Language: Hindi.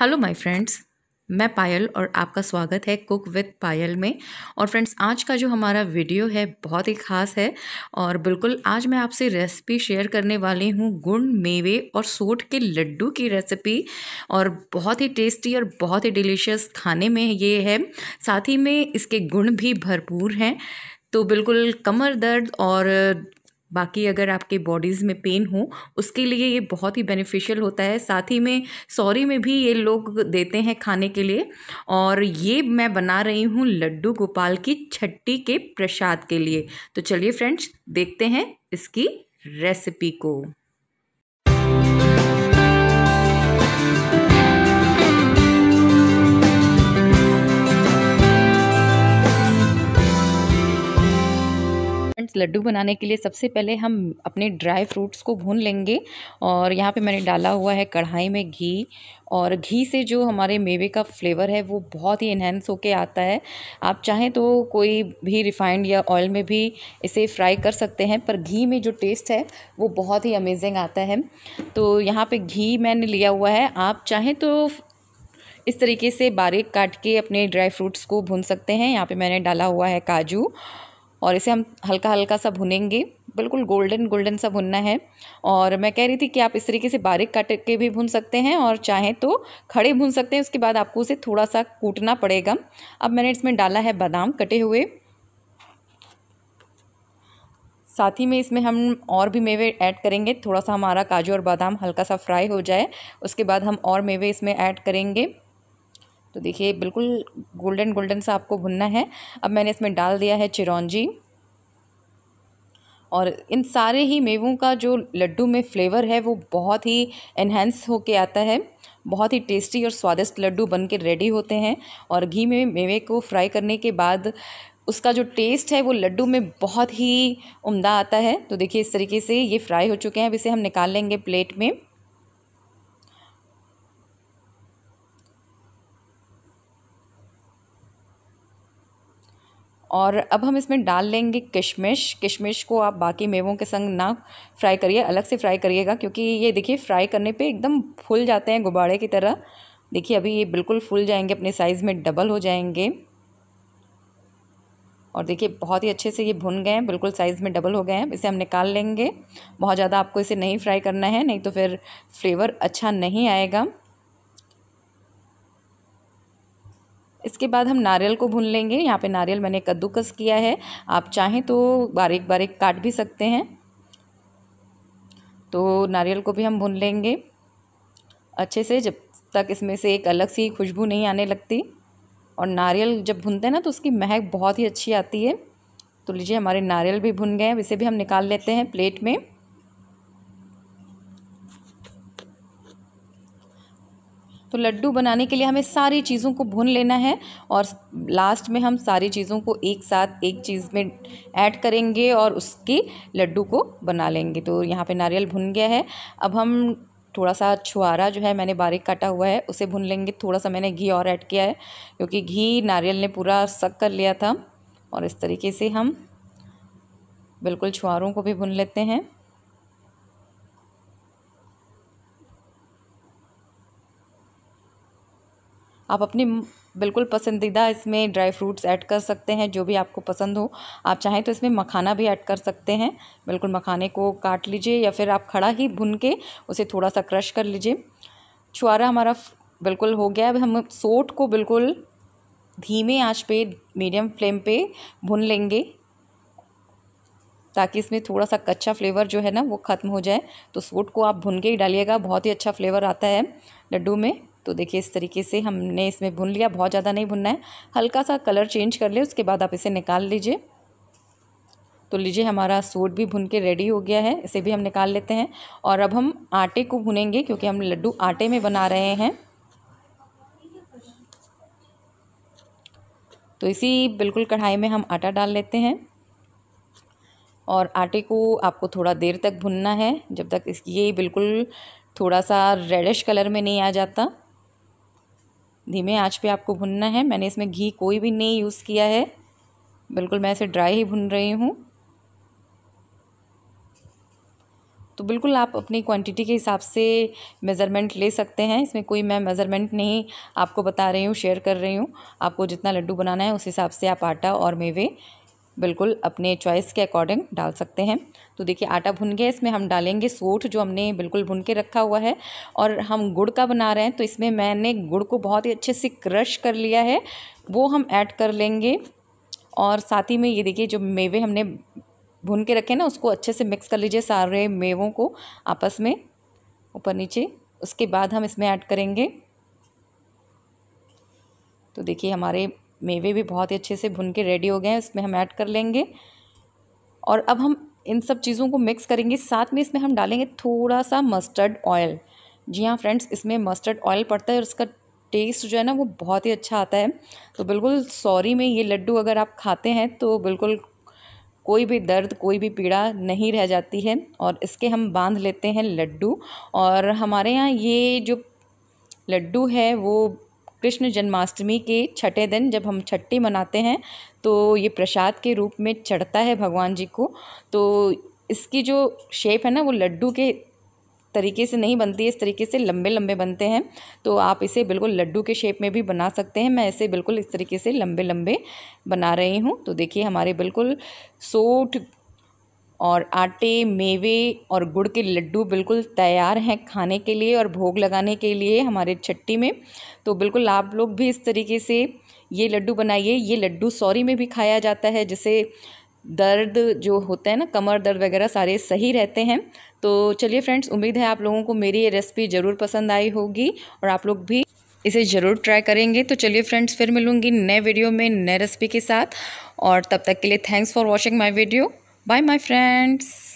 हेलो माय फ्रेंड्स मैं पायल और आपका स्वागत है कुक विद पायल में और फ्रेंड्स आज का जो हमारा वीडियो है बहुत ही ख़ास है और बिल्कुल आज मैं आपसे रेसिपी शेयर करने वाली हूँ गुड़ मेवे और सोट के लड्डू की रेसिपी और बहुत ही टेस्टी और बहुत ही डिलीशियस खाने में ये है साथ ही में इसके गुण भी भरपूर हैं तो बिल्कुल कमर दर्द और बाकी अगर आपके बॉडीज़ में पेन हो उसके लिए ये बहुत ही बेनिफिशियल होता है साथ ही में सॉरी में भी ये लोग देते हैं खाने के लिए और ये मैं बना रही हूँ लड्डू गोपाल की छट्टी के प्रसाद के लिए तो चलिए फ्रेंड्स देखते हैं इसकी रेसिपी को फ्रेंड्स लड्डू बनाने के लिए सबसे पहले हम अपने ड्राई फ्रूट्स को भून लेंगे और यहाँ पे मैंने डाला हुआ है कढ़ाई में घी और घी से जो हमारे मेवे का फ्लेवर है वो बहुत ही इन्हेंस होके आता है आप चाहें तो कोई भी रिफ़ाइंड या ऑयल में भी इसे फ्राई कर सकते हैं पर घी में जो टेस्ट है वो बहुत ही अमेजिंग आता है तो यहाँ पर घी मैंने लिया हुआ है आप चाहें तो इस तरीके से बारीक काट के अपने ड्राई फ्रूट्स को भून सकते हैं यहाँ पे मैंने डाला हुआ है काजू और इसे हम हल्का हल्का सा भुनेंगे बिल्कुल गोल्डन गोल्डन सा भुनना है और मैं कह रही थी कि आप इस तरीके से बारीक काट के भी भून सकते हैं और चाहें तो खड़े भून सकते हैं उसके बाद आपको उसे थोड़ा सा कूटना पड़ेगा अब मैंने इसमें डाला है बादाम कटे हुए साथ ही में इसमें हम और भी मेवे ऐड करेंगे थोड़ा सा हमारा काजू और बादाम हल्का सा फ्राई हो जाए उसके बाद हम और मेवे इसमें ऐड करेंगे तो देखिए बिल्कुल गोल्डन गोल्डन सा आपको भुनना है अब मैंने इसमें डाल दिया है चिरौंजी और इन सारे ही मेवों का जो लड्डू में फ्लेवर है वो बहुत ही इन्हेंस के आता है बहुत ही टेस्टी और स्वादिष्ट लड्डू बन के रेडी होते हैं और घी में मेवे को फ्राई करने के बाद उसका जो टेस्ट है वो लड्डू में बहुत ही उम्दा आता है तो देखिए इस तरीके से ये फ्राई हो चुके हैं अब इसे हम निकाल लेंगे प्लेट में और अब हम इसमें डाल लेंगे किशमिश किशमिश को आप बाकी मेवों के संग ना फ्राई करिए अलग से फ्राई करिएगा क्योंकि ये देखिए फ्राई करने पे एकदम फूल जाते हैं गुब्बारे की तरह देखिए अभी ये बिल्कुल फूल जाएंगे अपने साइज़ में डबल हो जाएंगे और देखिए बहुत ही अच्छे से ये भुन गए हैं बिल्कुल साइज़ में डबल हो गए हैं इसे हम निकाल लेंगे बहुत ज़्यादा आपको इसे नहीं फ्राई करना है नहीं तो फिर फ्लेवर अच्छा नहीं आएगा इसके बाद हम नारियल को भून लेंगे यहाँ पे नारियल मैंने कद्दूकस किया है आप चाहें तो बारीक बारीक काट भी सकते हैं तो नारियल को भी हम भून लेंगे अच्छे से जब तक इसमें से एक अलग सी खुशबू नहीं आने लगती और नारियल जब भूनते हैं ना तो उसकी महक बहुत ही अच्छी आती है तो लीजिए हमारे नारियल भी भुन गए अब इसे भी हम निकाल लेते हैं प्लेट में तो लड्डू बनाने के लिए हमें सारी चीज़ों को भून लेना है और लास्ट में हम सारी चीज़ों को एक साथ एक चीज़ में ऐड करेंगे और उसके लड्डू को बना लेंगे तो यहाँ पे नारियल भुन गया है अब हम थोड़ा सा छुआरा जो है मैंने बारीक काटा हुआ है उसे भून लेंगे थोड़ा सा मैंने घी और ऐड किया है क्योंकि घी नारियल ने पूरा सक कर लिया था और इस तरीके से हम बिल्कुल छुआरों को भी भून लेते हैं आप अपनी बिल्कुल पसंदीदा इसमें ड्राई फ्रूट्स ऐड कर सकते हैं जो भी आपको पसंद हो आप चाहें तो इसमें मखाना भी ऐड कर सकते हैं बिल्कुल मखाने को काट लीजिए या फिर आप खड़ा ही भुन के उसे थोड़ा सा क्रश कर लीजिए छुआरा हमारा बिल्कुल हो गया अब हम सोट को बिल्कुल धीमे आंच पे मीडियम फ्लेम पे भुन लेंगे ताकि इसमें थोड़ा सा कच्चा फ्लेवर जो है ना वो ख़त्म हो जाए तो सोट को आप भुन के ही डालिएगा बहुत ही अच्छा फ्लेवर आता है लड्डू में तो देखिए इस तरीके से हमने इसमें भुन लिया बहुत ज़्यादा नहीं भुनना है हल्का सा कलर चेंज कर ले उसके बाद आप इसे निकाल लीजिए तो लीजिए हमारा सूट भी भुन के रेडी हो गया है इसे भी हम निकाल लेते हैं और अब हम आटे को भुनेंगे क्योंकि हम लड्डू आटे में बना रहे हैं तो इसी बिल्कुल कढ़ाई में हम आटा डाल लेते हैं और आटे को आपको थोड़ा देर तक भुनना है जब तक इसकी ये बिल्कुल थोड़ा सा रेडिश कलर में नहीं आ जाता धीमे आँच पे आपको भुनना है मैंने इसमें घी कोई भी नहीं यूज़ किया है बिल्कुल मैं इसे ड्राई ही भुन रही हूँ तो बिल्कुल आप अपनी क्वांटिटी के हिसाब से मेज़रमेंट ले सकते हैं इसमें कोई मैं मेज़रमेंट नहीं आपको बता रही हूँ शेयर कर रही हूँ आपको जितना लड्डू बनाना है उस हिसाब से आप आटा और मेवे बिल्कुल अपने चॉइस के अकॉर्डिंग डाल सकते हैं तो देखिए आटा भुन गया इसमें हम डालेंगे सोठ जो हमने बिल्कुल भुन के रखा हुआ है और हम गुड़ का बना रहे हैं तो इसमें मैंने गुड़ को बहुत ही अच्छे से क्रश कर लिया है वो हम ऐड कर लेंगे और साथ ही में ये देखिए जो मेवे हमने भुन के रखे ना उसको अच्छे से मिक्स कर लीजिए सारे मेवों को आपस में ऊपर नीचे उसके बाद हम इसमें ऐड करेंगे तो देखिए हमारे मेवे भी बहुत ही अच्छे से भुन के रेडी हो गए हैं इसमें हम ऐड कर लेंगे और अब हम इन सब चीज़ों को मिक्स करेंगे साथ में इसमें हम डालेंगे थोड़ा सा मस्टर्ड ऑयल जी हाँ फ्रेंड्स इसमें मस्टर्ड ऑयल पड़ता है और इसका टेस्ट जो है ना वो बहुत ही अच्छा आता है तो बिल्कुल सॉरी में ये लड्डू अगर आप खाते हैं तो बिल्कुल कोई भी दर्द कोई भी पीड़ा नहीं रह जाती है और इसके हम बांध लेते हैं लड्डू और हमारे यहाँ ये जो लड्डू है वो कृष्ण जन्माष्टमी के छठे दिन जब हम छठी मनाते हैं तो ये प्रसाद के रूप में चढ़ता है भगवान जी को तो इसकी जो शेप है ना वो लड्डू के तरीके से नहीं बनती है इस तरीके से लंबे लंबे बनते हैं तो आप इसे बिल्कुल लड्डू के शेप में भी बना सकते हैं मैं ऐसे बिल्कुल इस तरीके से लंबे लंबे बना रही हूँ तो देखिए हमारे बिल्कुल सोठ और आटे मेवे और गुड़ के लड्डू बिल्कुल तैयार हैं खाने के लिए और भोग लगाने के लिए हमारे छट्टी में तो बिल्कुल आप लोग भी इस तरीके से ये लड्डू बनाइए ये लड्डू सौरी में भी खाया जाता है जिसे दर्द जो होता है ना कमर दर्द वगैरह सारे सही रहते हैं तो चलिए फ्रेंड्स उम्मीद है आप लोगों को मेरी ये रेसिपी ज़रूर पसंद आई होगी और आप लोग भी इसे ज़रूर ट्राई करेंगे तो चलिए फ्रेंड्स फिर मिलूँगी नए वीडियो में नए रेसिपी के साथ और तब तक के लिए thanks for watching my video Bye, my friends.